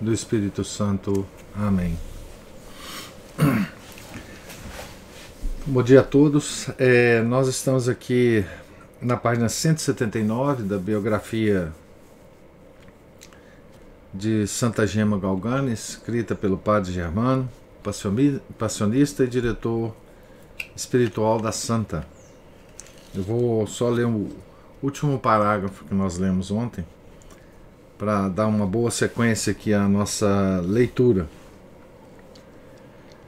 do Espírito Santo. Amém. Bom dia a todos. É, nós estamos aqui na página 179 da biografia de Santa Gema Galgani, escrita pelo padre Germano, passionista e diretor espiritual da Santa. Eu vou só ler o último parágrafo que nós lemos ontem para dar uma boa sequência aqui à nossa leitura.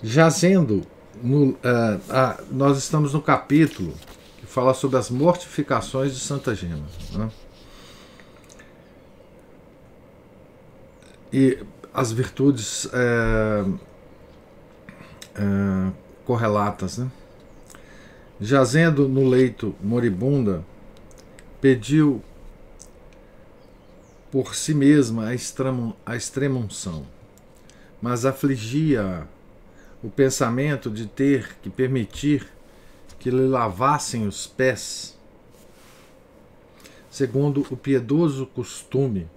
Jazendo, no, uh, uh, nós estamos no capítulo que fala sobre as mortificações de Santa Gema. Né? E as virtudes uh, correlatas. Né? Jazendo no leito moribunda, pediu por si mesma a, extrema, a extremunção, mas afligia o pensamento de ter que permitir que lhe lavassem os pés, segundo o piedoso costume,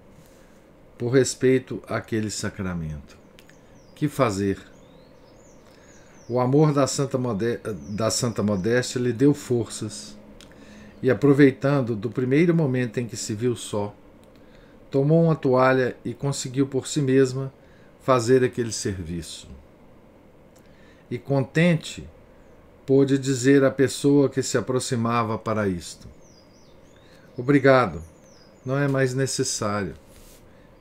por respeito àquele sacramento. Que fazer? O amor da Santa, Modéstia, da Santa Modéstia lhe deu forças, e aproveitando do primeiro momento em que se viu só, tomou uma toalha e conseguiu por si mesma fazer aquele serviço. E contente, pôde dizer à pessoa que se aproximava para isto: Obrigado, não é mais necessário.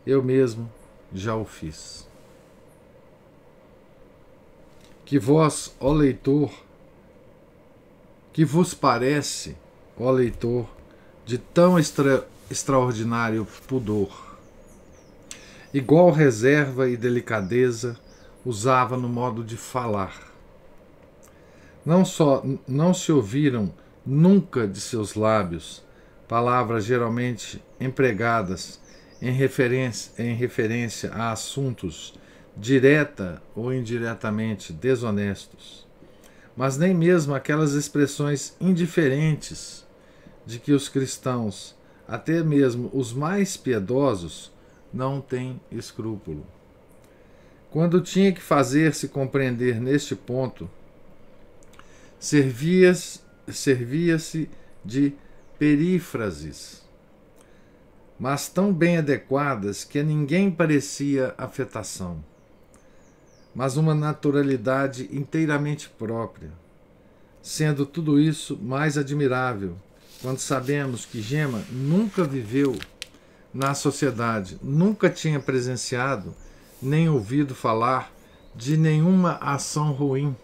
Eu mesmo já o fiz. Que vós, ó leitor, que vos parece, ó leitor, de tão extra extraordinário pudor. Igual reserva e delicadeza usava no modo de falar. Não só não se ouviram nunca de seus lábios palavras geralmente empregadas em referência, em referência a assuntos direta ou indiretamente desonestos, mas nem mesmo aquelas expressões indiferentes de que os cristãos até mesmo os mais piedosos não têm escrúpulo. Quando tinha que fazer-se compreender neste ponto, servia-se servia de perífrases, mas tão bem adequadas que a ninguém parecia afetação, mas uma naturalidade inteiramente própria, sendo tudo isso mais admirável quando sabemos que Gema nunca viveu na sociedade, nunca tinha presenciado nem ouvido falar de nenhuma ação ruim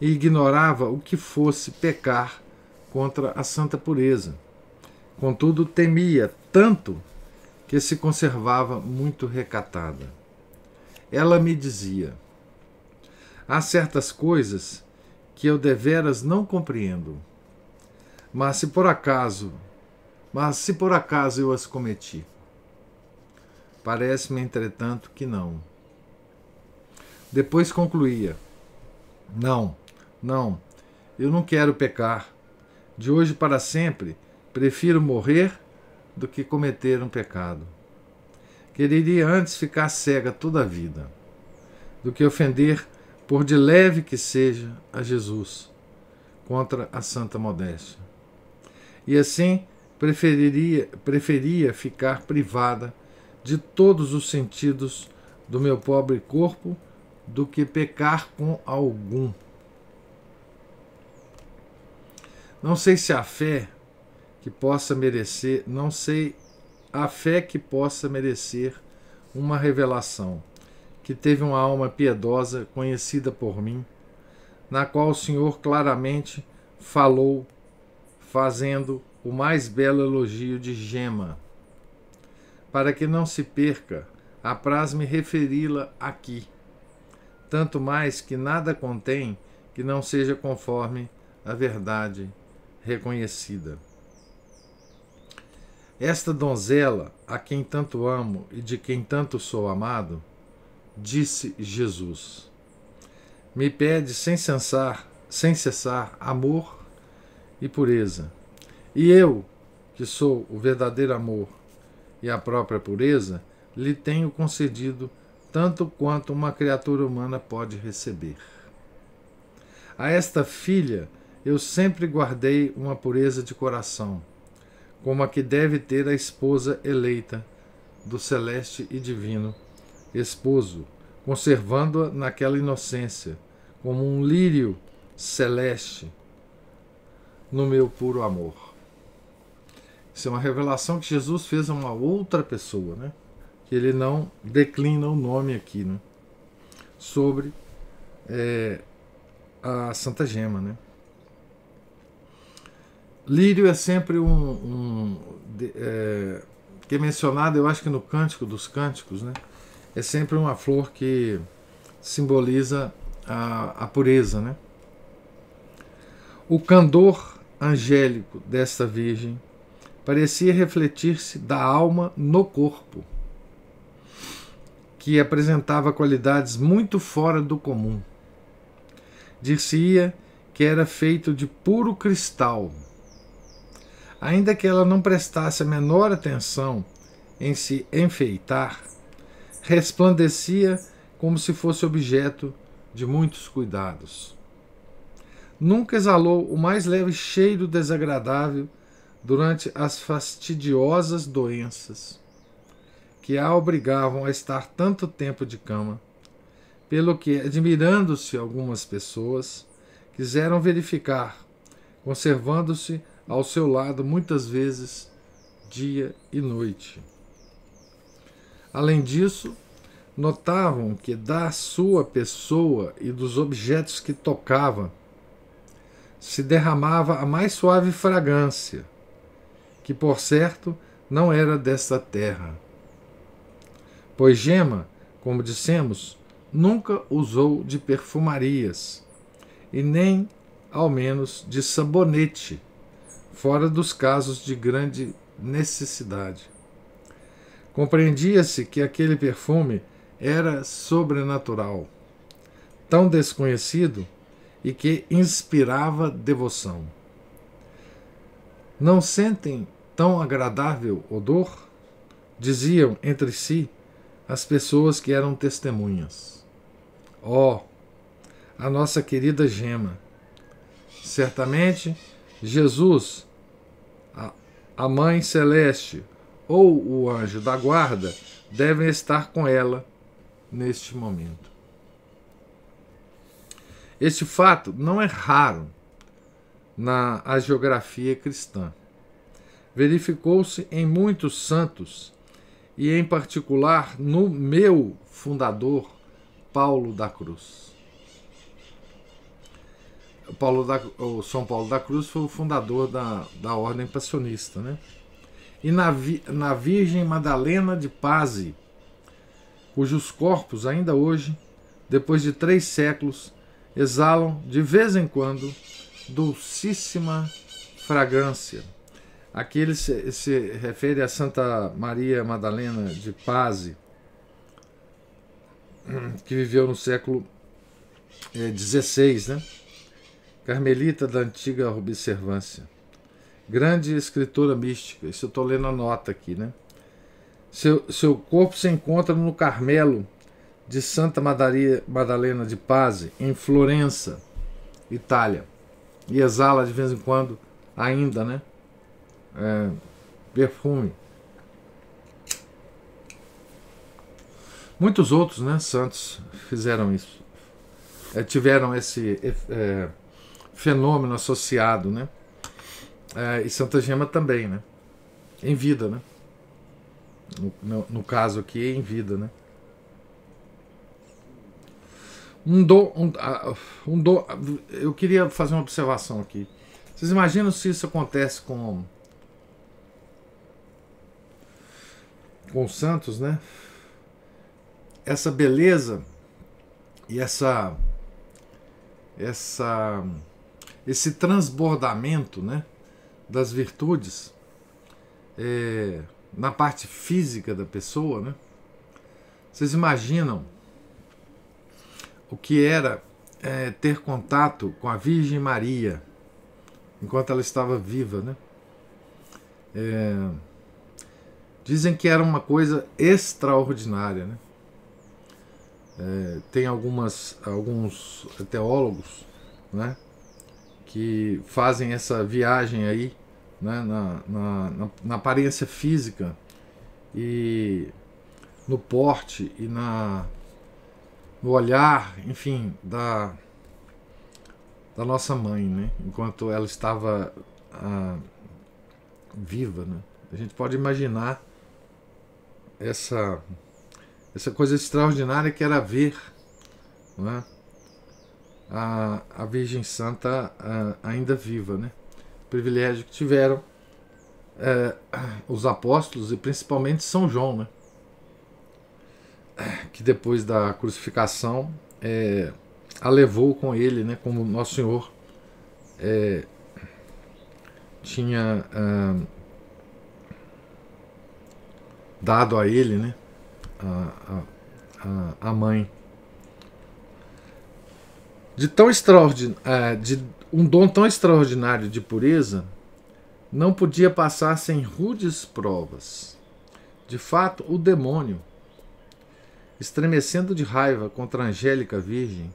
e ignorava o que fosse pecar contra a santa pureza. Contudo, temia tanto que se conservava muito recatada. Ela me dizia: Há certas coisas que eu deveras não compreendo mas se por acaso, mas se por acaso eu as cometi, parece-me, entretanto, que não. Depois concluía: Não, não, eu não quero pecar. De hoje para sempre, prefiro morrer do que cometer um pecado. Quereria antes ficar cega toda a vida, do que ofender, por de leve que seja, a Jesus, contra a santa modéstia e assim preferiria, preferia ficar privada de todos os sentidos do meu pobre corpo do que pecar com algum. Não sei se a fé que possa merecer, não sei a fé que possa merecer uma revelação, que teve uma alma piedosa conhecida por mim, na qual o Senhor claramente falou fazendo o mais belo elogio de Gema. Para que não se perca, apraz-me referi-la aqui, tanto mais que nada contém que não seja conforme a verdade reconhecida. Esta donzela, a quem tanto amo e de quem tanto sou amado, disse Jesus, me pede sem cessar, sem cessar amor e pureza. E eu, que sou o verdadeiro amor e a própria pureza, lhe tenho concedido tanto quanto uma criatura humana pode receber. A esta filha eu sempre guardei uma pureza de coração, como a que deve ter a esposa eleita do celeste e divino esposo, conservando-a naquela inocência, como um lírio celeste no meu puro amor. Isso é uma revelação que Jesus fez a uma outra pessoa, né? Que ele não declina o nome aqui, né? Sobre é, a Santa Gema, né? Lírio é sempre um, um de, é, que é mencionado, eu acho que no Cântico dos Cânticos, né? É sempre uma flor que simboliza a, a pureza, né? O candor angélico desta Virgem parecia refletir-se da alma no corpo, que apresentava qualidades muito fora do comum. Dir-se-ia que era feito de puro cristal. Ainda que ela não prestasse a menor atenção em se enfeitar, resplandecia como se fosse objeto de muitos cuidados nunca exalou o mais leve cheiro desagradável durante as fastidiosas doenças que a obrigavam a estar tanto tempo de cama, pelo que, admirando-se algumas pessoas, quiseram verificar, conservando-se ao seu lado muitas vezes dia e noite. Além disso, notavam que da sua pessoa e dos objetos que tocava se derramava a mais suave fragrância, que por certo não era desta terra. Pois Gema, como dissemos, nunca usou de perfumarias, e nem, ao menos, de sabonete, fora dos casos de grande necessidade. Compreendia-se que aquele perfume era sobrenatural, tão desconhecido e que inspirava devoção. Não sentem tão agradável odor? Diziam entre si as pessoas que eram testemunhas. Ó, oh, a nossa querida gema! Certamente Jesus, a, a Mãe Celeste ou o anjo da guarda devem estar com ela neste momento. Este fato não é raro na geografia cristã. Verificou-se em muitos santos e, em particular, no meu fundador, Paulo da Cruz. Paulo da, o São Paulo da Cruz foi o fundador da, da Ordem Passionista. Né? E na, na Virgem Madalena de Pazzi, cujos corpos ainda hoje, depois de três séculos, exalam de vez em quando dulcíssima fragrância. Aqui ele se, se refere a Santa Maria Madalena de Pazzi, que viveu no século XVI, eh, é, né? Carmelita da antiga observância. Grande escritora mística, isso eu estou lendo a nota aqui, né? Seu, seu corpo se encontra no Carmelo, de Santa Madalena de Pazzi, em Florença, Itália, e exala de vez em quando, ainda, né? É, perfume. Muitos outros, né, santos fizeram isso, é, tiveram esse é, é fenômeno associado, né? É, e Santa Gema também, né? Em vida, né? no, no, no caso aqui, em vida, né? Um do, um, ah, um do, eu queria fazer uma observação aqui. Vocês imaginam se isso acontece com com o Santos, né? Essa beleza e essa essa esse transbordamento, né, das virtudes é, na parte física da pessoa, né? Vocês imaginam o que era é, ter contato com a Virgem Maria enquanto ela estava viva, né? É, dizem que era uma coisa extraordinária, né? É, tem algumas alguns teólogos, né? Que fazem essa viagem aí, né? na, na, na, na aparência física e no porte e na no olhar, enfim, da, da nossa mãe, né? enquanto ela estava ah, viva. Né? A gente pode imaginar essa, essa coisa extraordinária que era ver né? a, a Virgem Santa ah, ainda viva. Né? O privilégio que tiveram eh, os apóstolos e principalmente São João. Né? que depois da crucificação é, a levou com ele, né, como Nosso Senhor é, tinha dado a ele né, a, a, a mãe. De, tão extraordinário, é, de um dom tão extraordinário de pureza, não podia passar sem rudes provas. De fato, o demônio estremecendo de raiva contra a angélica Virgem,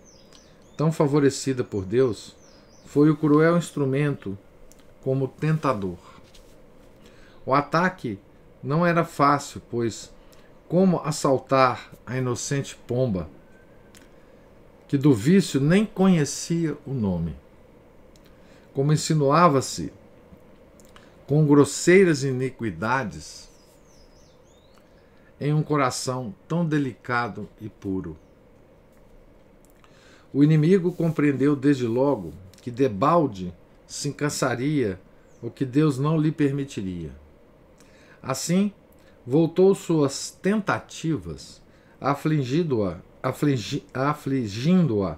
tão favorecida por Deus, foi o cruel instrumento como tentador. O ataque não era fácil, pois como assaltar a inocente pomba, que do vício nem conhecia o nome? Como insinuava-se com grosseiras iniquidades, em um coração tão delicado e puro. O inimigo compreendeu desde logo que Debalde se cansaria, o que Deus não lhe permitiria. Assim, voltou suas tentativas, afligindo-a, afligi, afligindo-a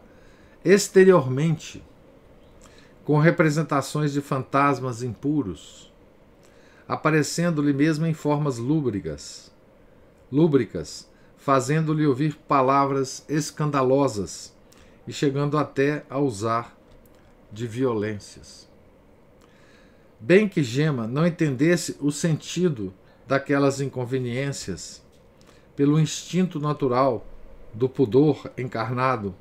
exteriormente, com representações de fantasmas impuros, aparecendo-lhe mesmo em formas lúbricas lúbricas, fazendo-lhe ouvir palavras escandalosas e chegando até a usar de violências. Bem que Gema não entendesse o sentido daquelas inconveniências, pelo instinto natural do pudor encarnado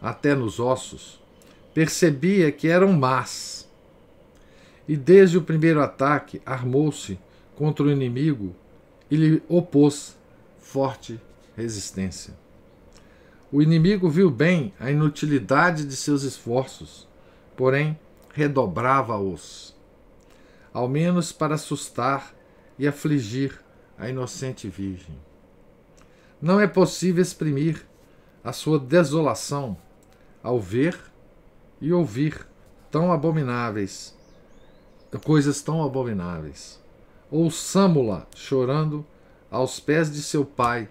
até nos ossos, percebia que eram más. E desde o primeiro ataque armou-se contra o inimigo e lhe opôs forte resistência. O inimigo viu bem a inutilidade de seus esforços, porém redobrava-os, ao menos para assustar e afligir a inocente virgem. Não é possível exprimir a sua desolação ao ver e ouvir tão abomináveis coisas tão abomináveis. Ouçamo-la chorando aos pés de seu Pai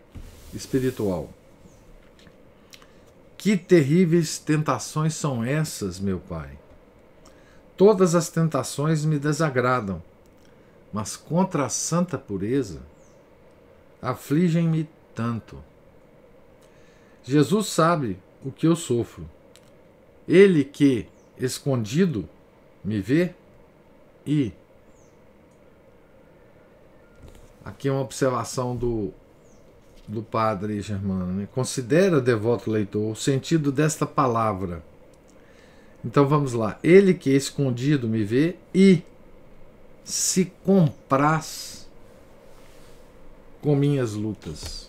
espiritual. Que terríveis tentações são essas, meu Pai? Todas as tentações me desagradam, mas contra a santa pureza afligem-me tanto. Jesus sabe o que eu sofro. Ele que, escondido, me vê e Aqui é uma observação do, do padre Germano. Né? Considera, devoto leitor, o sentido desta palavra. Então vamos lá. Ele que escondido me vê e se compraz com minhas lutas.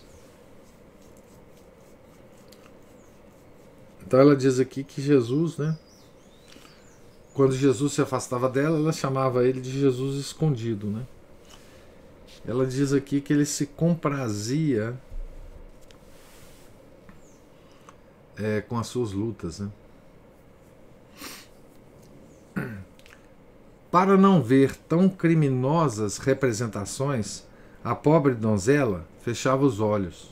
Então ela diz aqui que Jesus, né? Quando Jesus se afastava dela, ela chamava ele de Jesus escondido, né? Ela diz aqui que ele se comprazia é, com as suas lutas. Né? Para não ver tão criminosas representações, a pobre donzela fechava os olhos.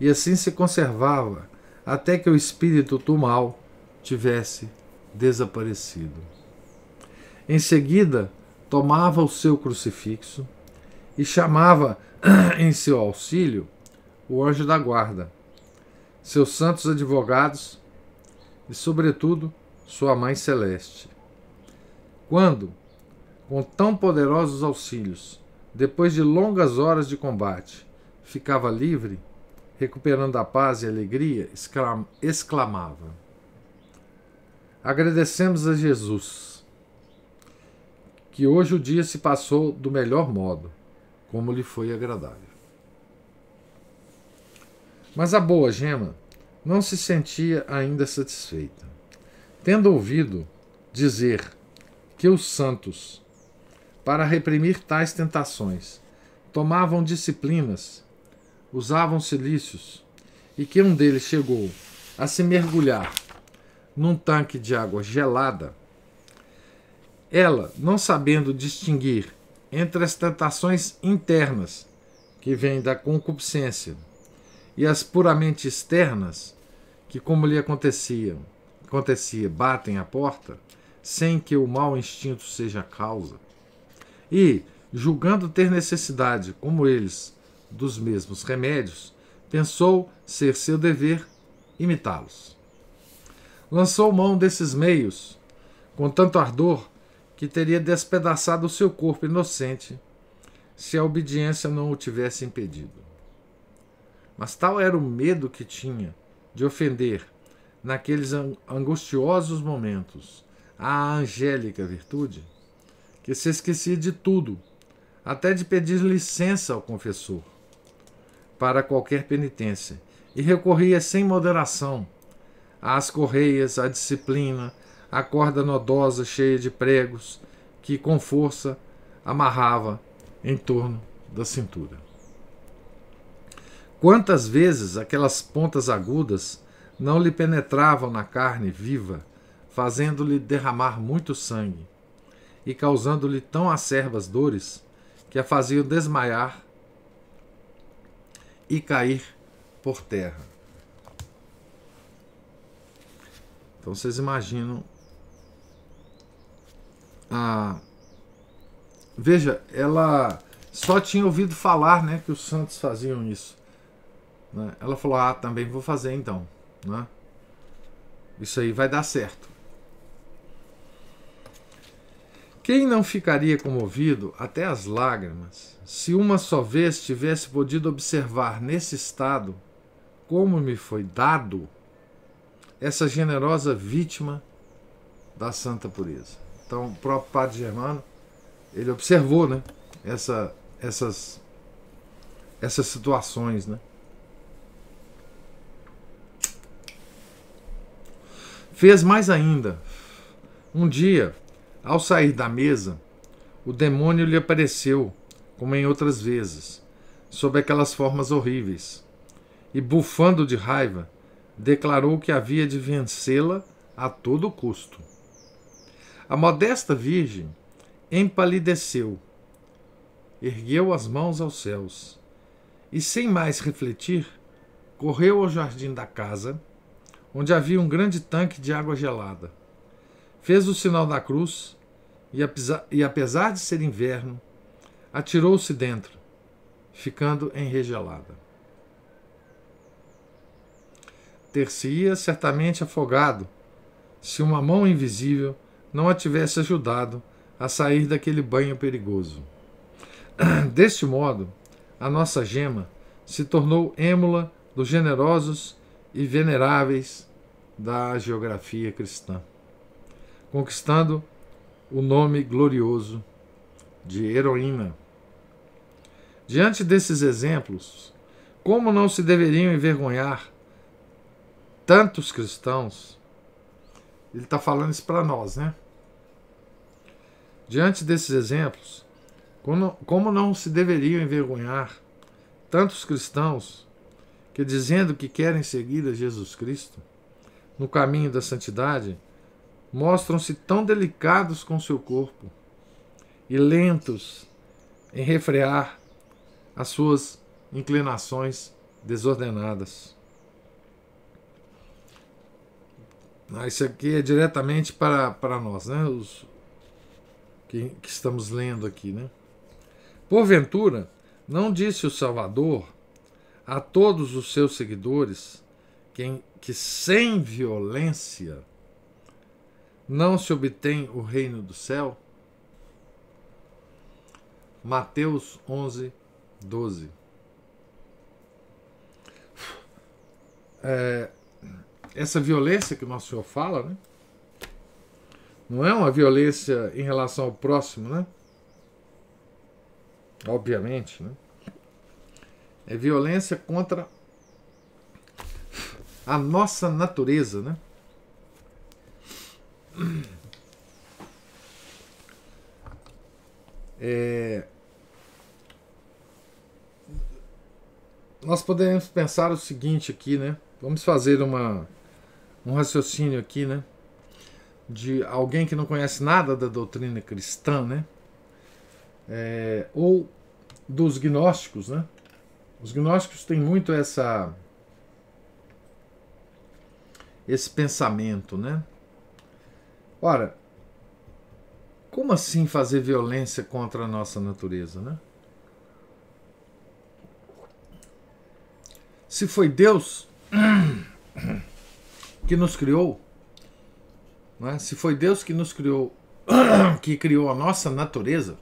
E assim se conservava até que o espírito do mal tivesse desaparecido. Em seguida, tomava o seu crucifixo e chamava em seu auxílio o anjo da guarda, seus santos advogados e, sobretudo, sua mãe celeste. Quando, com tão poderosos auxílios, depois de longas horas de combate, ficava livre, recuperando a paz e a alegria, exclamava: Agradecemos a Jesus que hoje o dia se passou do melhor modo como lhe foi agradável. Mas a boa gema não se sentia ainda satisfeita. Tendo ouvido dizer que os santos, para reprimir tais tentações, tomavam disciplinas, usavam silícios, e que um deles chegou a se mergulhar num tanque de água gelada, ela, não sabendo distinguir entre as tentações internas, que vêm da concupiscência, e as puramente externas, que, como lhe acontecia, acontecia batem à porta, sem que o mau instinto seja a causa. E, julgando ter necessidade, como eles, dos mesmos remédios, pensou ser seu dever imitá-los. Lançou mão desses meios, com tanto ardor que teria despedaçado o seu corpo inocente se a obediência não o tivesse impedido. Mas tal era o medo que tinha de ofender, naqueles angustiosos momentos, a angélica virtude, que se esquecia de tudo, até de pedir licença ao confessor para qualquer penitência, e recorria sem moderação às correias, à disciplina, a corda nodosa cheia de pregos que com força amarrava em torno da cintura. Quantas vezes aquelas pontas agudas não lhe penetravam na carne viva, fazendo-lhe derramar muito sangue e causando-lhe tão acerbas dores que a faziam desmaiar e cair por terra. Então vocês imaginam veja, ela só tinha ouvido falar né, que os santos faziam isso. Né? Ela falou: Ah, também vou fazer então. Né? Isso aí vai dar certo. Quem não ficaria comovido até as lágrimas se uma só vez tivesse podido observar nesse estado como me foi dado essa generosa vítima da santa pureza? Então, o próprio padre Germano, ele observou, né? Essa, essas, essas situações, né? Fez mais ainda. Um dia, ao sair da mesa, o demônio lhe apareceu, como em outras vezes, sob aquelas formas horríveis, e, bufando de raiva, declarou que havia de vencê-la a todo custo. A modesta virgem empalideceu, ergueu as mãos aos céus e, sem mais refletir, correu ao jardim da casa, onde havia um grande tanque de água gelada. Fez o sinal da cruz e, apesar, de ser inverno, atirou-se dentro, ficando enregelada. Ter-se-ia certamente afogado se uma mão invisível não a tivesse ajudado a sair daquele banho perigoso. Deste modo, a nossa gema se tornou êmula dos generosos e veneráveis da geografia cristã, conquistando o nome glorioso de heroína. Diante desses exemplos, como não se deveriam envergonhar tantos cristãos ele está falando isso para nós, né? Diante desses exemplos, como não se deveriam envergonhar tantos cristãos que, dizendo que querem seguir a Jesus Cristo no caminho da santidade, mostram-se tão delicados com seu corpo e lentos em refrear as suas inclinações desordenadas? Ah, isso aqui é diretamente para, para nós, né? Os que, que estamos lendo aqui, né? Porventura, não disse o Salvador a todos os seus seguidores quem, que sem violência não se obtém o reino do céu? Mateus 11, 12. É, essa violência que o nosso Senhor fala, né? Não é uma violência em relação ao próximo, né? Obviamente, né? É violência contra a nossa natureza, né? É... Nós podemos pensar o seguinte aqui, né? Vamos fazer uma um raciocínio aqui, né? De alguém que não conhece nada da doutrina cristã, né? É, ou dos gnósticos, né? Os gnósticos têm muito essa esse pensamento, né? Ora, como assim fazer violência contra a nossa natureza, né? Se foi Deus que nos criou, né? se foi Deus que nos criou, que criou a nossa natureza,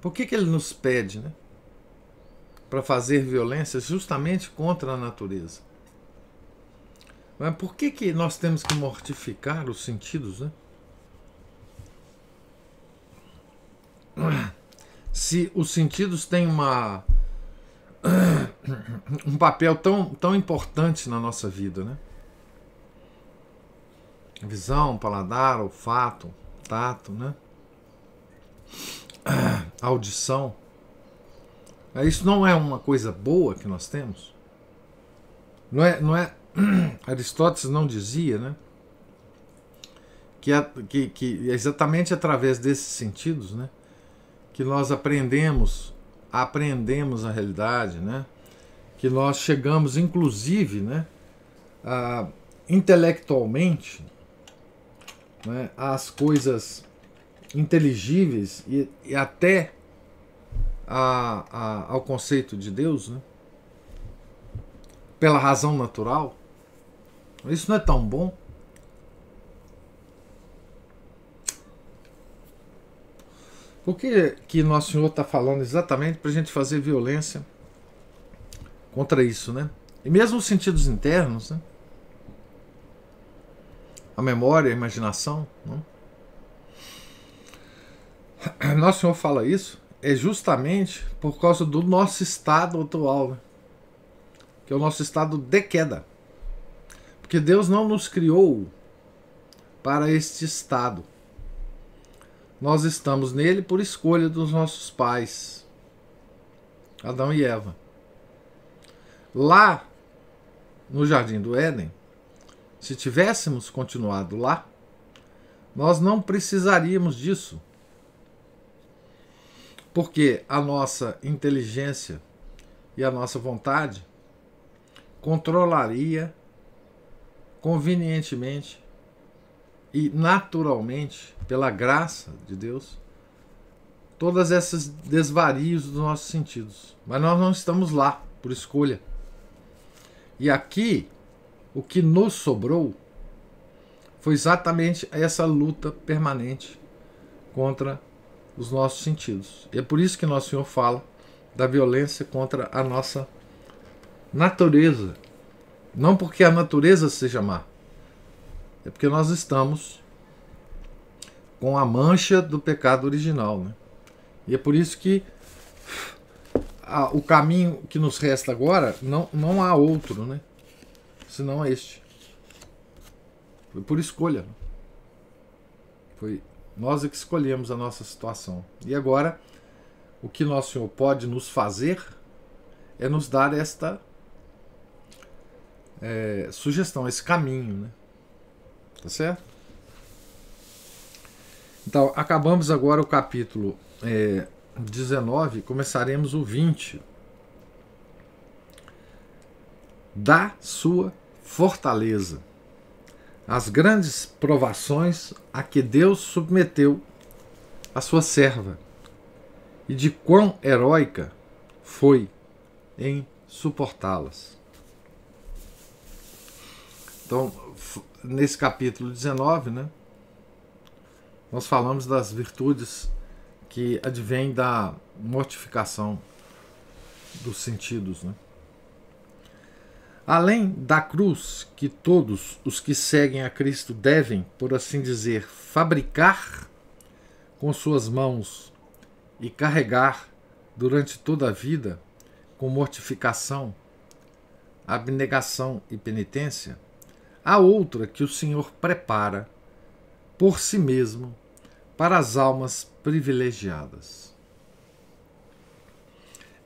por que, que ele nos pede né? para fazer violência justamente contra a natureza? Mas né? por que, que nós temos que mortificar os sentidos? Né? Se os sentidos têm uma, um papel tão, tão importante na nossa vida, né? Visão, paladar, olfato, tato, né? Ah, audição. É, isso não é uma coisa boa que nós temos? Não é, não é Aristóteles não dizia, né? Que, a, que, que é exatamente através desses sentidos, né? Que nós aprendemos, aprendemos a realidade, né? Que nós chegamos, inclusive, né? A, intelectualmente né, coisas inteligíveis e, e até a, a, ao conceito de Deus, né, pela razão natural, isso não é tão bom. Por que, que Nosso Senhor está falando exatamente para a gente fazer violência contra isso, né? E mesmo os sentidos internos, né? a memória, a imaginação. Não? Nosso Senhor fala isso é justamente por causa do nosso estado atual, né? que é o nosso estado de queda. Porque Deus não nos criou para este estado. Nós estamos nele por escolha dos nossos pais, Adão e Eva. Lá no jardim do Éden, se tivéssemos continuado lá, nós não precisaríamos disso. Porque a nossa inteligência e a nossa vontade controlaria convenientemente e naturalmente, pela graça de Deus, todas essas desvarios dos nossos sentidos. Mas nós não estamos lá por escolha. E aqui o que nos sobrou foi exatamente essa luta permanente contra os nossos sentidos. E é por isso que Nosso Senhor fala da violência contra a nossa natureza. Não porque a natureza seja má, é porque nós estamos com a mancha do pecado original. Né? E é por isso que a, o caminho que nos resta agora não, não há outro, né? senão é este. Foi por escolha. Foi nós é que escolhemos a nossa situação. E agora, o que nosso Senhor pode nos fazer é nos dar esta é, sugestão, esse caminho, né? Tá certo? Então, acabamos agora o capítulo é, 19, começaremos o 20. Da sua fortaleza, as grandes provações a que Deus submeteu a sua serva e de quão heróica foi em suportá-las. Então, nesse capítulo 19, né, nós falamos das virtudes que advêm da mortificação dos sentidos, né? Além da cruz que todos os que seguem a Cristo devem, por assim dizer, fabricar com suas mãos e carregar durante toda a vida, com mortificação, abnegação e penitência, há outra que o Senhor prepara por si mesmo para as almas privilegiadas.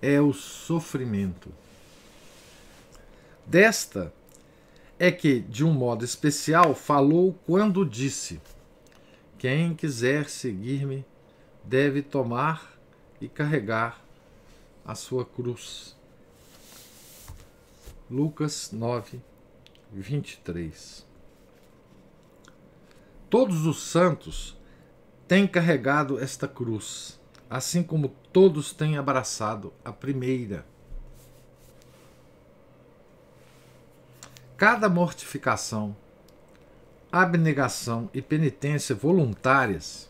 É o sofrimento desta é que, de um modo especial, falou quando disse: Quem quiser seguir-me deve tomar e carregar a sua cruz. Lucas 9, 23. Todos os santos têm carregado esta cruz, assim como todos têm abraçado a primeira Cada mortificação, abnegação e penitência voluntárias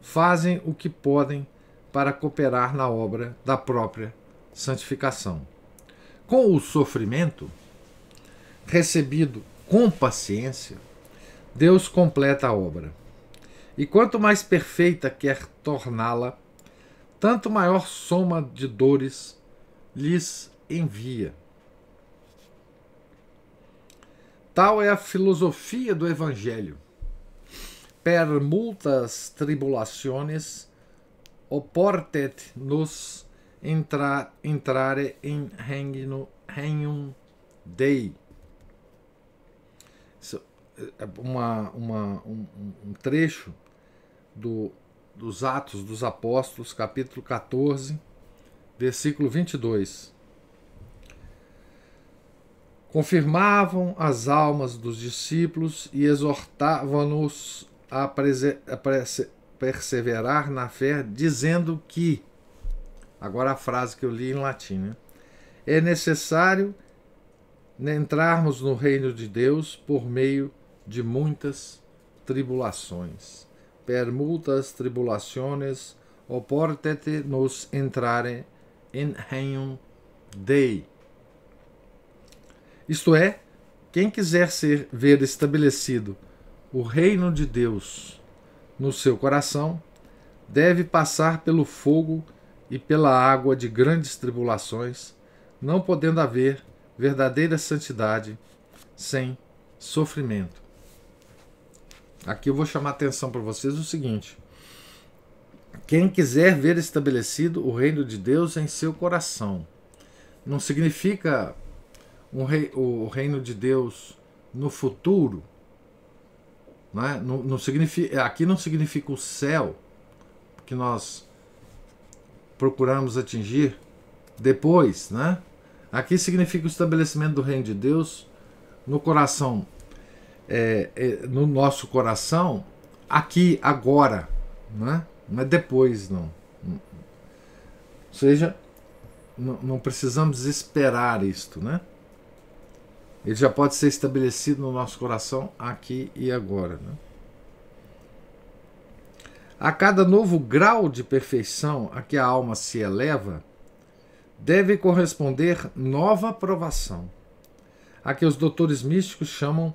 fazem o que podem para cooperar na obra da própria santificação. Com o sofrimento recebido com paciência, Deus completa a obra. E quanto mais perfeita quer torná-la, tanto maior soma de dores lhes envia. Tal é a filosofia do Evangelho. Per multas tribulaciones oportet nos entrar entrare in regno, regnum Dei. é uma, uma, um, um trecho do, dos Atos dos Apóstolos, capítulo 14, versículo 22 confirmavam as almas dos discípulos e exortavam-nos a, a perseverar na fé, dizendo que, agora a frase que eu li em latim, né? é necessário entrarmos no reino de Deus por meio de muitas tribulações. Per muitas tribulações, oportete nos entrare in regnum Dei isto é, quem quiser ser, ver estabelecido o reino de Deus no seu coração, deve passar pelo fogo e pela água de grandes tribulações, não podendo haver verdadeira santidade sem sofrimento. Aqui eu vou chamar a atenção para vocês o seguinte: quem quiser ver estabelecido o reino de Deus em seu coração, não significa um rei, o reino de Deus no futuro, né? não, não significa, aqui não significa o céu que nós procuramos atingir depois, né? Aqui significa o estabelecimento do reino de Deus no coração, é, é, no nosso coração, aqui, agora, né? Não é depois, não. Ou seja, não precisamos esperar isto, né? Ele já pode ser estabelecido no nosso coração aqui e agora. Né? A cada novo grau de perfeição a que a alma se eleva, deve corresponder nova provação, a que os doutores místicos chamam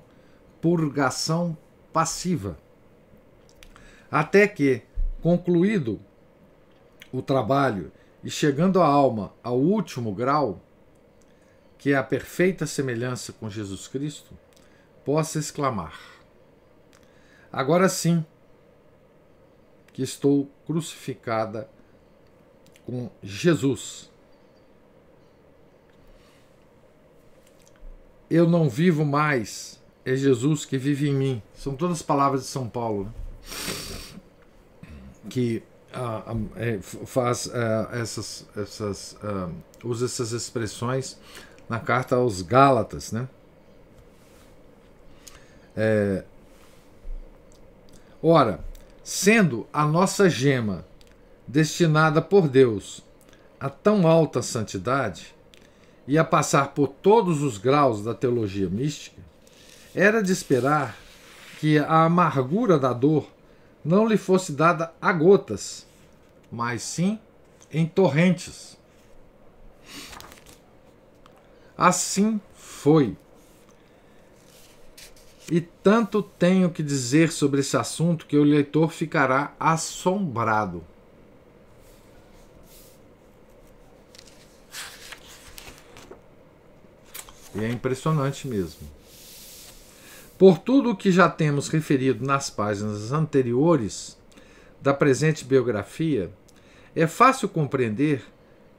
purgação passiva. Até que, concluído o trabalho e chegando a alma ao último grau, que é a perfeita semelhança com Jesus Cristo, possa exclamar: Agora sim que estou crucificada com Jesus. Eu não vivo mais, é Jesus que vive em mim. São todas palavras de São Paulo né? que ah, ah é, faz ah, essas, essas ah, usa essas expressões na carta aos Gálatas, né? É... Ora, sendo a nossa gema destinada por Deus a tão alta santidade e a passar por todos os graus da teologia mística, era de esperar que a amargura da dor não lhe fosse dada a gotas, mas sim em torrentes Assim foi. E tanto tenho que dizer sobre esse assunto que o leitor ficará assombrado. E é impressionante mesmo. Por tudo o que já temos referido nas páginas anteriores da presente biografia, é fácil compreender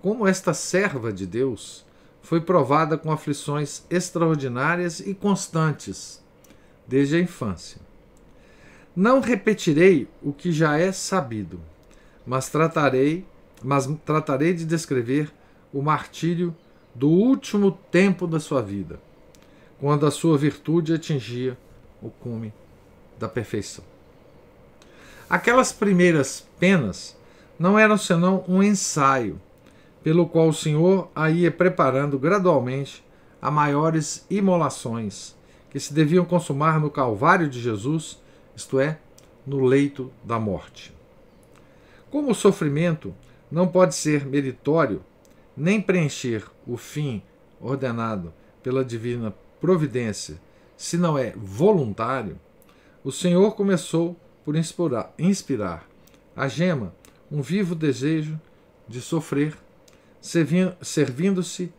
como esta serva de Deus foi provada com aflições extraordinárias e constantes desde a infância. Não repetirei o que já é sabido, mas tratarei, mas tratarei de descrever o martírio do último tempo da sua vida, quando a sua virtude atingia o cume da perfeição. Aquelas primeiras penas não eram senão um ensaio pelo qual o Senhor a ia é preparando gradualmente a maiores imolações, que se deviam consumar no Calvário de Jesus, isto é, no leito da morte. Como o sofrimento não pode ser meritório, nem preencher o fim ordenado pela divina providência, se não é voluntário, o Senhor começou por inspirar, inspirar a gema um vivo desejo de sofrer servindo-se,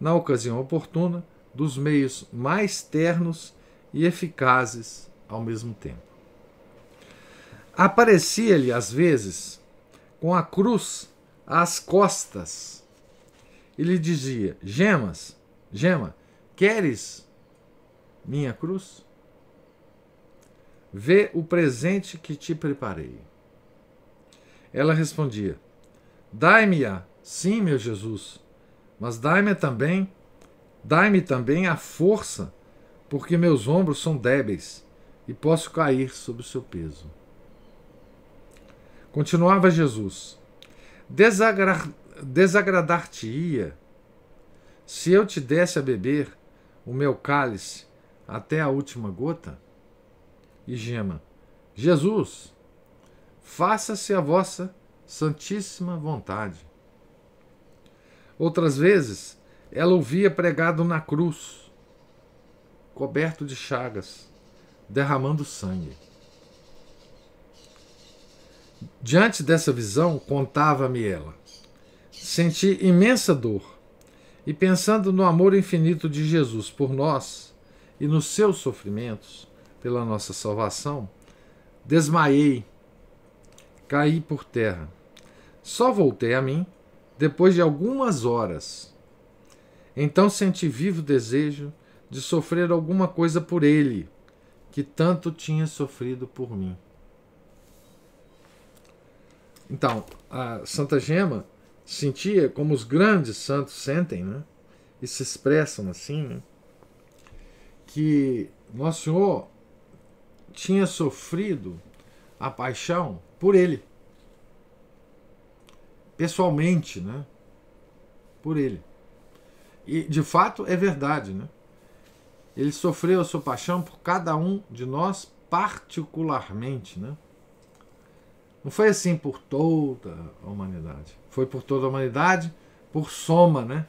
na ocasião oportuna, dos meios mais ternos e eficazes ao mesmo tempo. Aparecia-lhe, às vezes, com a cruz às costas e lhe dizia: Gemas, Gema, queres minha cruz? Vê o presente que te preparei. Ela respondia: Dai-me-a Sim, meu Jesus, mas dai-me também, dai-me também a força, porque meus ombros são débeis e posso cair sob o seu peso. Continuava Jesus: Desagra Desagradar-te-ia se eu te desse a beber o meu cálice até a última gota? E Gema: Jesus, faça-se a vossa santíssima vontade. Outras vezes, ela ouvia pregado na cruz, coberto de chagas, derramando sangue. Diante dessa visão, contava-me ela, senti imensa dor e, pensando no amor infinito de Jesus por nós e nos seus sofrimentos pela nossa salvação, desmaiei, caí por terra. Só voltei a mim depois de algumas horas. Então senti vivo desejo de sofrer alguma coisa por ele, que tanto tinha sofrido por mim. Então, a Santa Gema sentia como os grandes santos sentem, né? E se expressam assim, né? Que Nosso Senhor tinha sofrido a paixão por ele pessoalmente, né? Por ele. E de fato é verdade, né? Ele sofreu a sua paixão por cada um de nós particularmente, né? Não foi assim por toda a humanidade. Foi por toda a humanidade, por soma, né?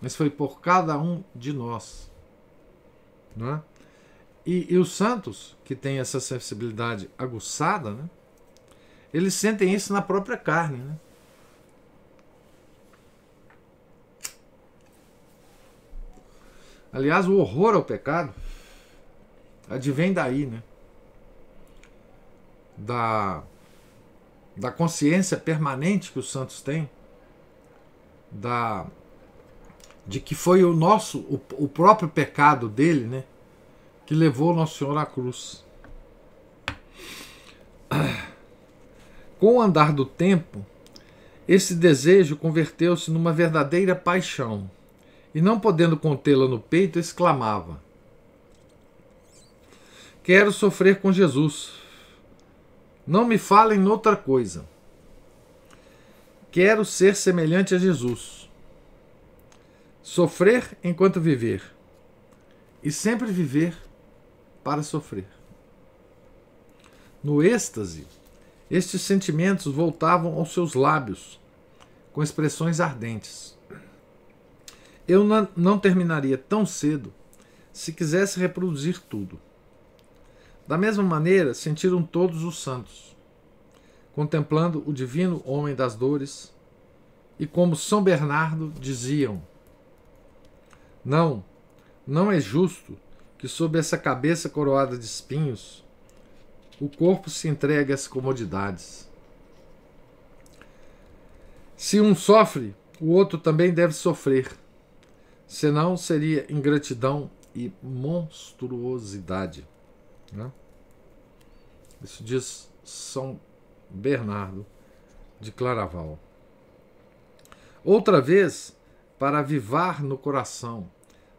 Mas foi por cada um de nós. Né? E, e os santos, que têm essa sensibilidade aguçada, né? eles sentem isso na própria carne. Né? Aliás, o horror ao pecado advém daí, né? Da, da consciência permanente que os santos têm, da de que foi o nosso, o, o próprio pecado dele, né, que levou nosso Senhor à cruz. Com o andar do tempo, esse desejo converteu-se numa verdadeira paixão e não podendo contê-la no peito, exclamava: Quero sofrer com Jesus. Não me falem noutra coisa. Quero ser semelhante a Jesus. Sofrer enquanto viver. E sempre viver para sofrer. No êxtase, estes sentimentos voltavam aos seus lábios com expressões ardentes eu não terminaria tão cedo se quisesse reproduzir tudo. Da mesma maneira, sentiram todos os santos, contemplando o divino homem das dores, e como São Bernardo diziam: Não, não é justo que sob essa cabeça coroada de espinhos o corpo se entregue às comodidades. Se um sofre, o outro também deve sofrer senão seria ingratidão e monstruosidade. Né? Isso diz São Bernardo de Claraval. Outra vez, para avivar no coração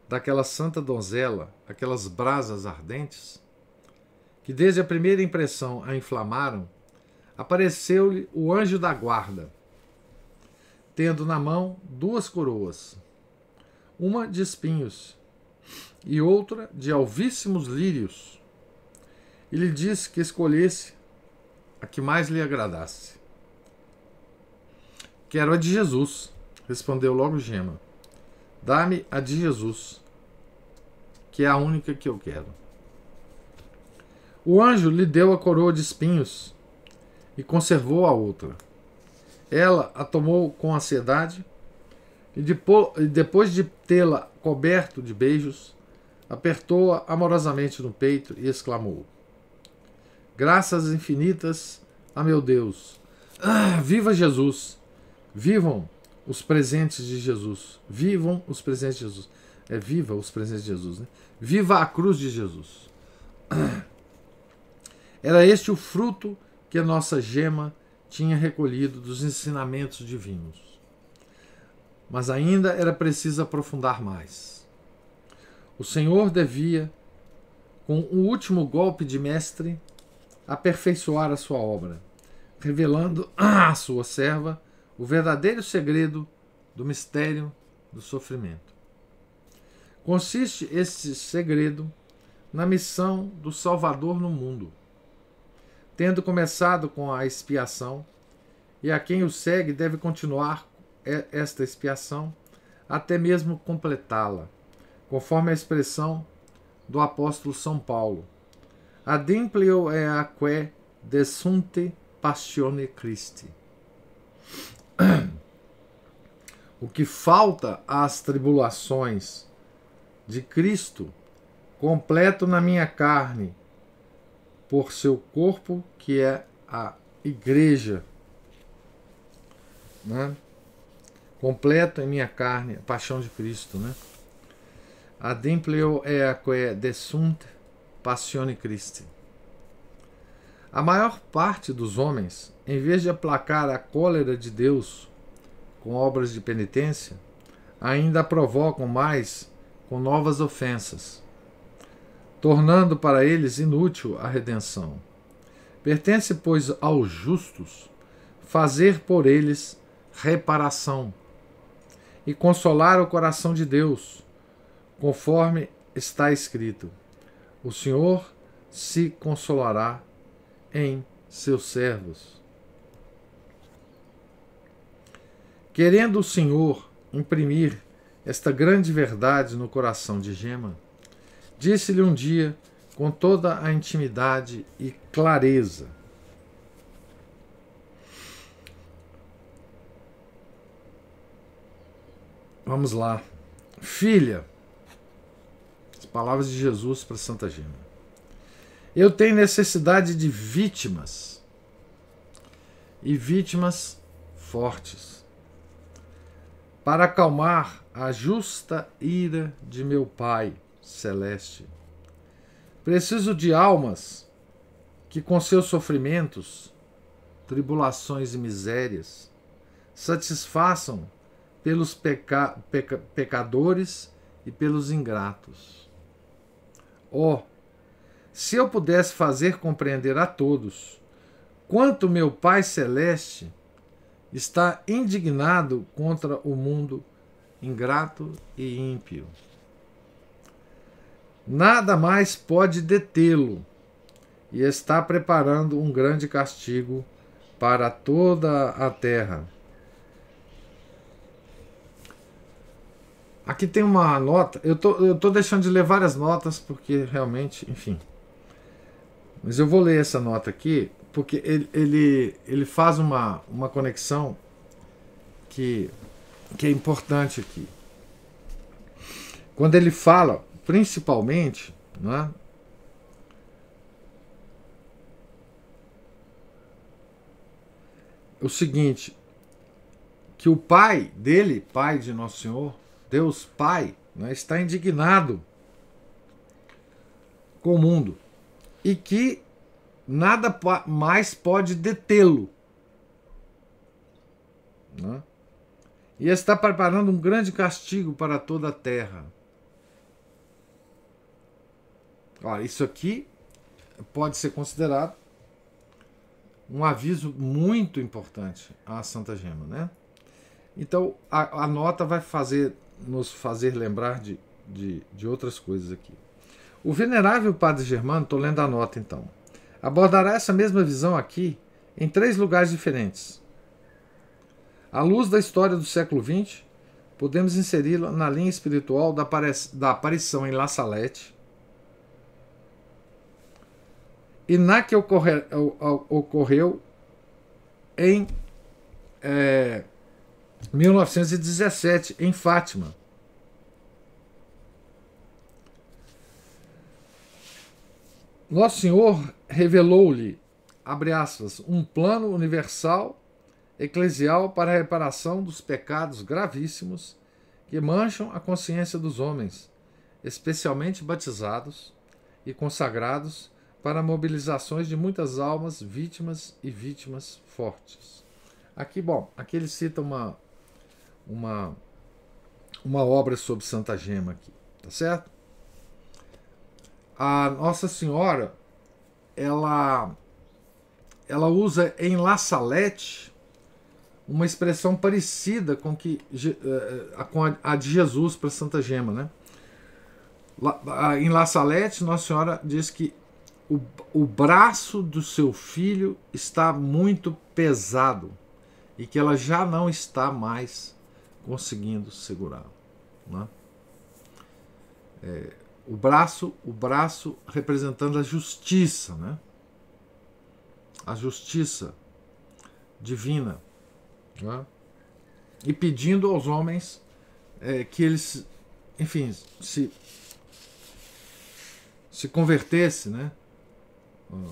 daquela santa donzela aquelas brasas ardentes, que desde a primeira impressão a inflamaram, apareceu-lhe o anjo da guarda, tendo na mão duas coroas uma de espinhos e outra de alvíssimos lírios. E lhe disse que escolhesse a que mais lhe agradasse. Quero a de Jesus, respondeu logo Gema. Dá-me a de Jesus, que é a única que eu quero. O anjo lhe deu a coroa de espinhos e conservou a outra. Ela a tomou com ansiedade e depois de tê-la coberto de beijos, apertou-a amorosamente no peito e exclamou: Graças infinitas a meu Deus! Ah, viva Jesus! Vivam os presentes de Jesus! Vivam os presentes de Jesus! É viva os presentes de Jesus, né? Viva a cruz de Jesus! Ah. Era este o fruto que a nossa gema tinha recolhido dos ensinamentos divinos mas ainda era preciso aprofundar mais. O Senhor devia, com o um último golpe de mestre, aperfeiçoar a sua obra, revelando à sua serva o verdadeiro segredo do mistério do sofrimento. Consiste esse segredo na missão do Salvador no mundo. Tendo começado com a expiação, e a quem o segue deve continuar é esta expiação, até mesmo completá-la, conforme a expressão do apóstolo São Paulo. Adimplio é aque desunte passione Christi. O que falta às tribulações de Cristo, completo na minha carne, por seu corpo, que é a igreja. Né? Completo em minha carne a paixão de Cristo, né? Adimplio eaque desunt passione Christi. A maior parte dos homens, em vez de aplacar a cólera de Deus com obras de penitência, ainda a provocam mais com novas ofensas, tornando para eles inútil a redenção. Pertence, pois, aos justos fazer por eles reparação, e consolar o coração de Deus, conforme está escrito: O Senhor se consolará em seus servos. Querendo o Senhor imprimir esta grande verdade no coração de Gema, disse-lhe um dia, com toda a intimidade e clareza: Vamos lá. Filha, as palavras de Jesus para Santa Gema. Eu tenho necessidade de vítimas. E vítimas fortes. Para acalmar a justa ira de meu Pai celeste. Preciso de almas que, com seus sofrimentos, tribulações e misérias, satisfaçam pelos peca, peca, pecadores e pelos ingratos. Oh, se eu pudesse fazer compreender a todos quanto meu Pai Celeste está indignado contra o mundo ingrato e ímpio. Nada mais pode detê-lo e está preparando um grande castigo para toda a terra. Aqui tem uma nota. Eu tô, eu tô deixando de ler várias notas porque realmente, enfim. Mas eu vou ler essa nota aqui porque ele, ele, ele faz uma, uma conexão que, que é importante aqui. Quando ele fala, principalmente, não é? O seguinte, que o pai dele, pai de Nosso Senhor, Deus Pai, né, está indignado com o mundo e que nada mais pode detê-lo. Né? E está preparando um grande castigo para toda a terra. Olha, isso aqui pode ser considerado um aviso muito importante à Santa Gema, né? Então a, a nota vai fazer nos fazer lembrar de, de, de outras coisas aqui. O venerável padre Germano, estou lendo a nota então, abordará essa mesma visão aqui em três lugares diferentes. À luz da história do século XX, podemos inseri-la na linha espiritual da, da aparição em La Salette e na que ocorre, ocorreu em é, 1917, em Fátima. Nosso Senhor revelou-lhe, abre aspas, um plano universal eclesial para a reparação dos pecados gravíssimos que mancham a consciência dos homens, especialmente batizados e consagrados para mobilizações de muitas almas, vítimas e vítimas fortes. Aqui, bom, aqui ele cita uma, uma, uma obra sobre Santa Gema aqui, tá certo? A Nossa Senhora, ela, ela usa em La Salette uma expressão parecida com, que, eh, eh, com a de Jesus para Santa Gema, né? Em La Salette, Nossa Senhora diz que o, o braço do seu filho está muito pesado e que ela já não está mais conseguindo segurá-lo. Né? É, o braço, o braço representando a justiça, né? A justiça divina, né? e pedindo aos homens é, que eles, enfim, se se convertesse, né? Hum.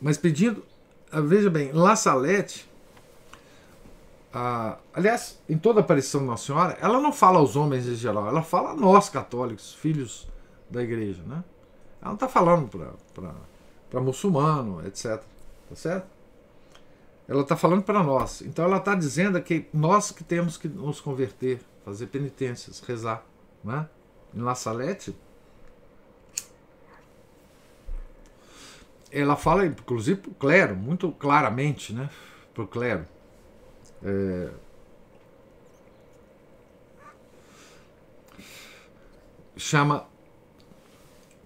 Mas pedindo, ah, veja bem, La Salette ah, aliás, em toda a aparição da Nossa Senhora, ela não fala aos homens em geral, ela fala a nós católicos, filhos da igreja, né? Ela não está falando para muçulmano, etc. Tá certo? Ela está falando para nós. Então ela está dizendo que nós que temos que nos converter, fazer penitências, rezar. Né? Em La Salete, ela fala, inclusive, para o clero, muito claramente, né? Para o clero. É... Chama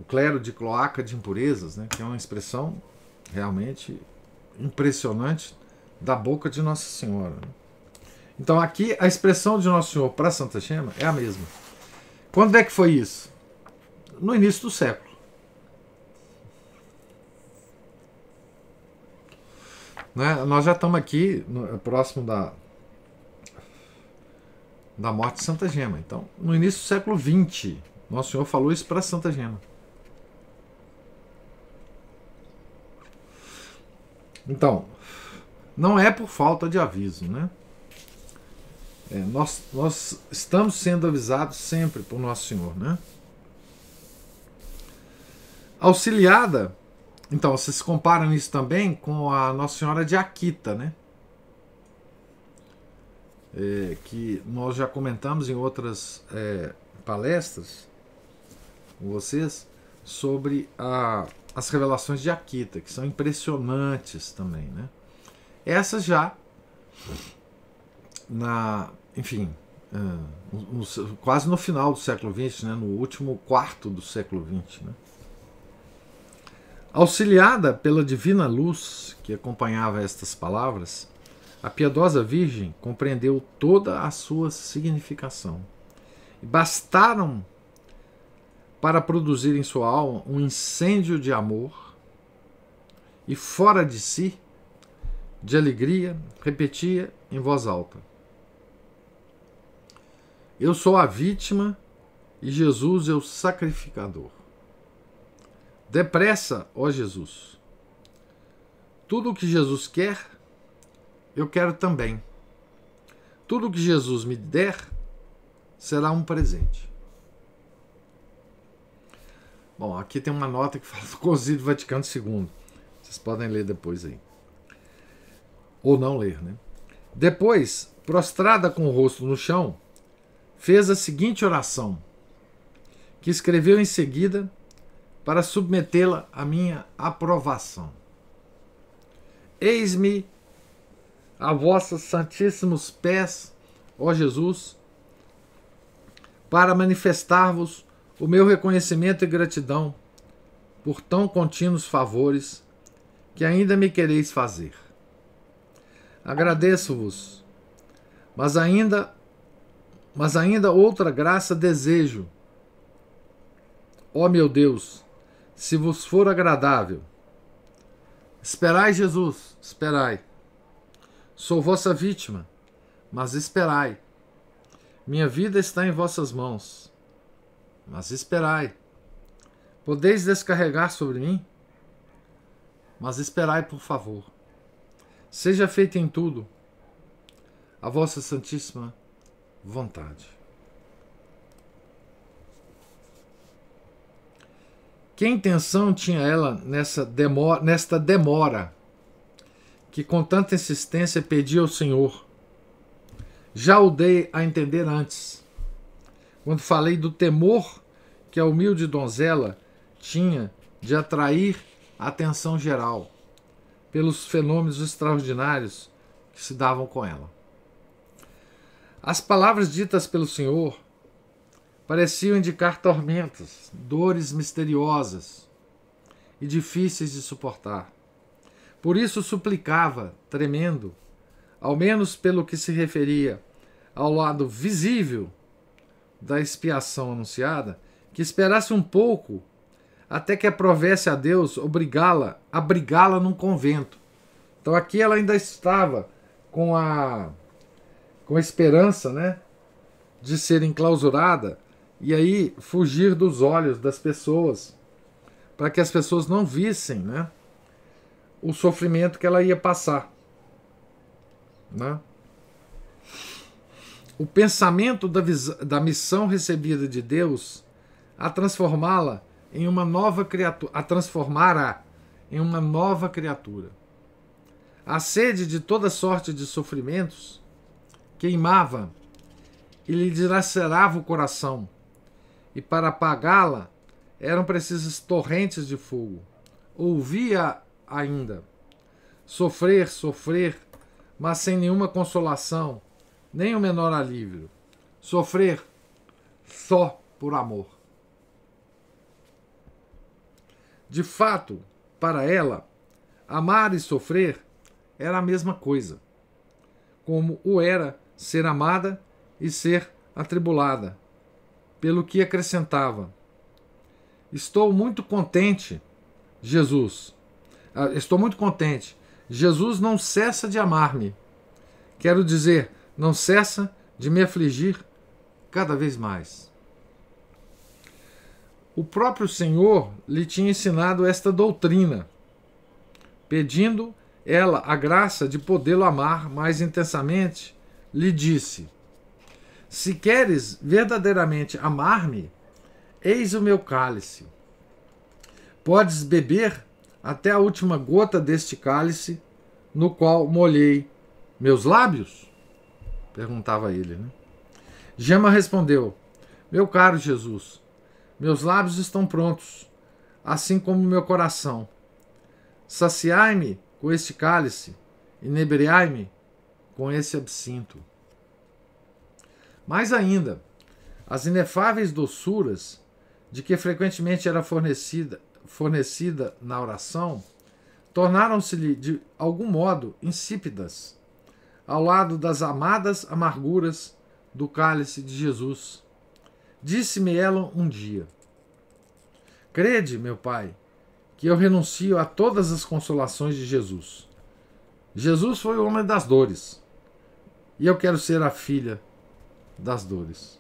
o clero de cloaca de impurezas, né? que é uma expressão realmente impressionante da boca de Nossa Senhora. Né. Então aqui a expressão de Nosso Senhor para Santa Gema é a mesma. Quando é que foi isso? No início do século. Né? Nós já estamos aqui no, é, próximo da, da morte de Santa Gema. Então, no início do século XX, Nosso Senhor falou isso para Santa Gema. Então, não é por falta de aviso, né? É, nós, nós estamos sendo avisados sempre por Nosso Senhor, né? Auxiliada então, vocês comparam isso também com a Nossa Senhora de Akita, né? É, que nós já comentamos em outras é, palestras com vocês sobre a, as revelações de Akita, que são impressionantes também, né? Essas já, na, enfim, é, no, no, quase no final do século XX, né, no último quarto do século XX, né? Auxiliada pela divina luz que acompanhava estas palavras, a piedosa Virgem compreendeu toda a sua significação. Bastaram para produzir em sua alma um incêndio de amor e, fora de si, de alegria, repetia em voz alta: Eu sou a vítima e Jesus é o sacrificador. Depressa, ó Jesus. Tudo o que Jesus quer, eu quero também. Tudo o que Jesus me der será um presente. Bom, aqui tem uma nota que fala do Concílio Vaticano II. Vocês podem ler depois aí. Ou não ler, né? Depois, prostrada com o rosto no chão, fez a seguinte oração, que escreveu em seguida para submetê-la à minha aprovação. Eis-me a vossos santíssimos pés, ó Jesus, para manifestar-vos o meu reconhecimento e gratidão por tão contínuos favores que ainda me quereis fazer. Agradeço-vos, mas ainda mas ainda outra graça desejo. Ó meu Deus, se vos for agradável. Esperai Jesus, esperai. Sou vossa vítima, mas esperai. Minha vida está em vossas mãos, mas esperai. Podeis descarregar sobre mim? Mas esperai, por favor. Seja feita em tudo a vossa santíssima vontade. Que intenção tinha ela nessa demora, nesta demora que com tanta insistência pedi ao Senhor? Já o dei a entender antes, quando falei do temor que a humilde donzela tinha de atrair a atenção geral pelos fenômenos extraordinários que se davam com ela. As palavras ditas pelo Senhor pareciam indicar tormentas, dores misteriosas e difíceis de suportar. Por isso suplicava, tremendo, ao menos pelo que se referia ao lado visível da expiação anunciada, que esperasse um pouco até que aprovesse a Deus obrigá-la, abrigá-la num convento. Então aqui ela ainda estava com a com a esperança, né, de ser enclausurada e aí fugir dos olhos das pessoas, para que as pessoas não vissem né, o sofrimento que ela ia passar. Né? O pensamento da, da missão recebida de Deus a transformá-la em uma nova criatura, a transformar-a em uma nova criatura. A sede de toda sorte de sofrimentos queimava e lhe dilacerava o coração e para apagá-la eram precisas torrentes de fogo. Ouvia ainda. Sofrer, sofrer, mas sem nenhuma consolação, nem o menor alívio. Sofrer só por amor. De fato, para ela, amar e sofrer era a mesma coisa, como o era ser amada e ser atribulada, pelo que acrescentava: Estou muito contente, Jesus. Ah, estou muito contente. Jesus não cessa de amar-me. Quero dizer, não cessa de me afligir cada vez mais. O próprio Senhor lhe tinha ensinado esta doutrina, pedindo ela a graça de podê-lo amar mais intensamente, lhe disse: se queres verdadeiramente amar-me, eis o meu cálice. Podes beber até a última gota deste cálice, no qual molhei meus lábios? Perguntava ele. Né? Gema respondeu: Meu caro Jesus, meus lábios estão prontos, assim como meu coração. Saciai-me com este cálice, inebriai-me com esse absinto. Mais ainda, as inefáveis doçuras de que frequentemente era fornecida, fornecida na oração tornaram-se-lhe de algum modo insípidas, ao lado das amadas amarguras do cálice de Jesus. Disse-me ela um dia: Crede, meu Pai, que eu renuncio a todas as consolações de Jesus. Jesus foi o homem das dores, e eu quero ser a filha das dores.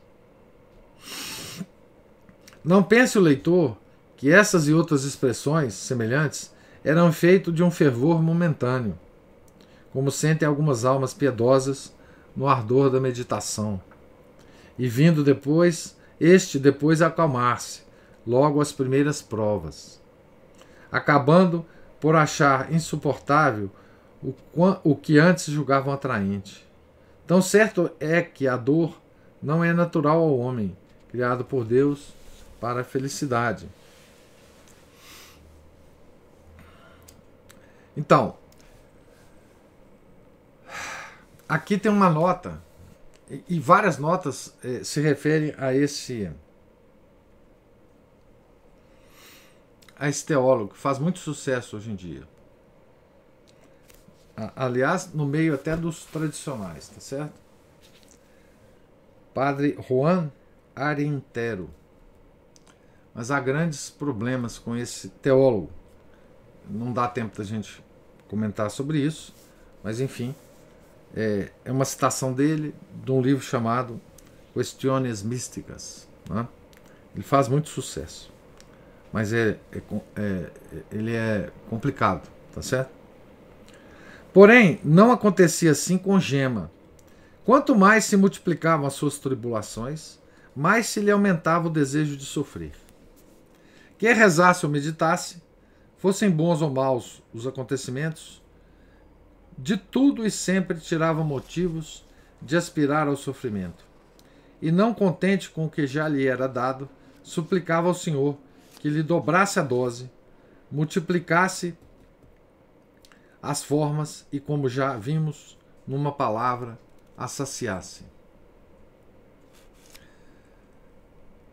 Não pense o leitor que essas e outras expressões semelhantes eram feitas de um fervor momentâneo, como sentem algumas almas piedosas no ardor da meditação, e vindo depois, este depois acalmar-se, logo às primeiras provas, acabando por achar insuportável o que antes julgavam atraente. Tão certo é que a dor não é natural ao homem, criado por Deus para a felicidade. Então, aqui tem uma nota, e várias notas eh, se referem a esse a esse teólogo que faz muito sucesso hoje em dia. Aliás, no meio até dos tradicionais, tá certo? padre Juan Arentero. Mas há grandes problemas com esse teólogo. Não dá tempo da gente comentar sobre isso, mas enfim, é, é uma citação dele de um livro chamado Questões Místicas. Né? Ele faz muito sucesso, mas é, é, é, ele é complicado, tá certo? Porém, não acontecia assim com Gema Quanto mais se multiplicavam as suas tribulações, mais se lhe aumentava o desejo de sofrer. Quem rezasse ou meditasse, fossem bons ou maus os acontecimentos, de tudo e sempre tirava motivos de aspirar ao sofrimento. E não contente com o que já lhe era dado, suplicava ao Senhor que lhe dobrasse a dose, multiplicasse as formas e, como já vimos, numa palavra, a saciassem.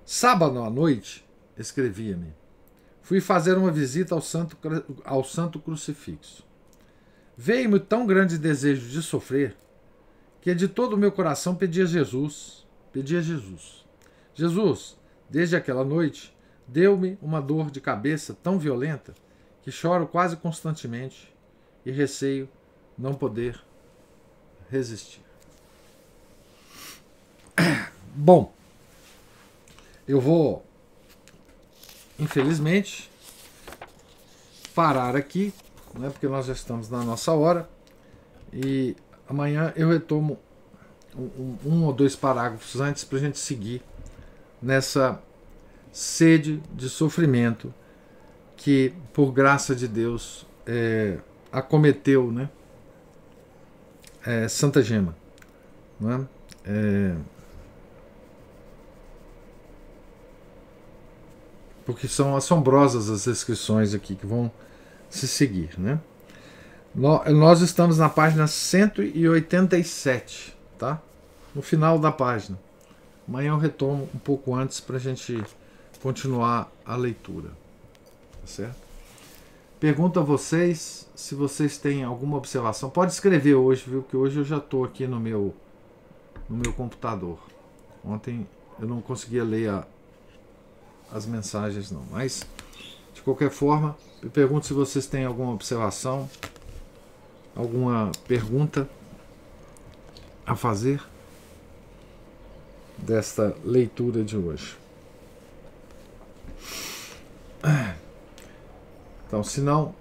Sábado à noite, escrevia-me, fui fazer uma visita ao santo, ao santo crucifixo. Veio-me tão grande desejo de sofrer que de todo o meu coração pedi a Jesus, pedi a Jesus. Jesus, desde aquela noite, deu-me uma dor de cabeça tão violenta que choro quase constantemente e receio não poder resistir. Bom, eu vou, infelizmente, parar aqui, né, porque nós já estamos na nossa hora. E amanhã eu retomo um, um ou dois parágrafos antes para a gente seguir nessa sede de sofrimento que, por graça de Deus, é, acometeu né, é, Santa Gema. Não É, é porque são assombrosas as descrições aqui que vão se seguir. Né? Nós estamos na página 187, tá? no final da página. Amanhã eu retomo um pouco antes para a gente continuar a leitura. Tá certo? Pergunto a vocês se vocês têm alguma observação. Pode escrever hoje, viu? Que hoje eu já estou aqui no meu, no meu computador. Ontem eu não conseguia ler a, as mensagens não. Mas, de qualquer forma, me pergunto se vocês têm alguma observação, alguma pergunta a fazer desta leitura de hoje. Então, se não,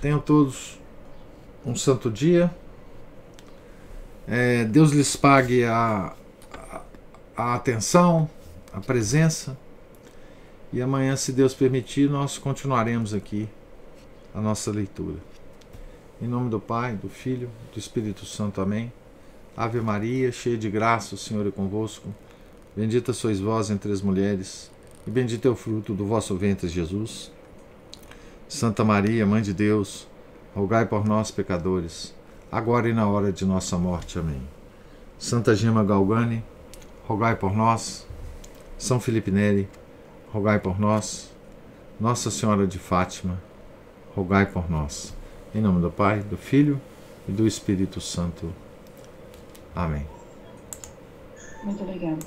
tenham todos um santo dia. É, Deus lhes pague a, a atenção, a presença e amanhã, se Deus permitir, nós continuaremos aqui a nossa leitura. Em nome do Pai, do Filho, do Espírito Santo. Amém. Ave Maria, cheia de graça, o Senhor é convosco. Bendita sois vós entre as mulheres, e bendito é o fruto do vosso ventre, Jesus. Santa Maria, Mãe de Deus, rogai por nós, pecadores, agora e na hora de nossa morte. Amém. Santa Gema Galgani, rogai por nós. São Felipe Neri, rogai por nós. Nossa Senhora de Fátima, rogai por nós. Em nome do Pai, do Filho e do Espírito Santo. Amém. Muito obrigada.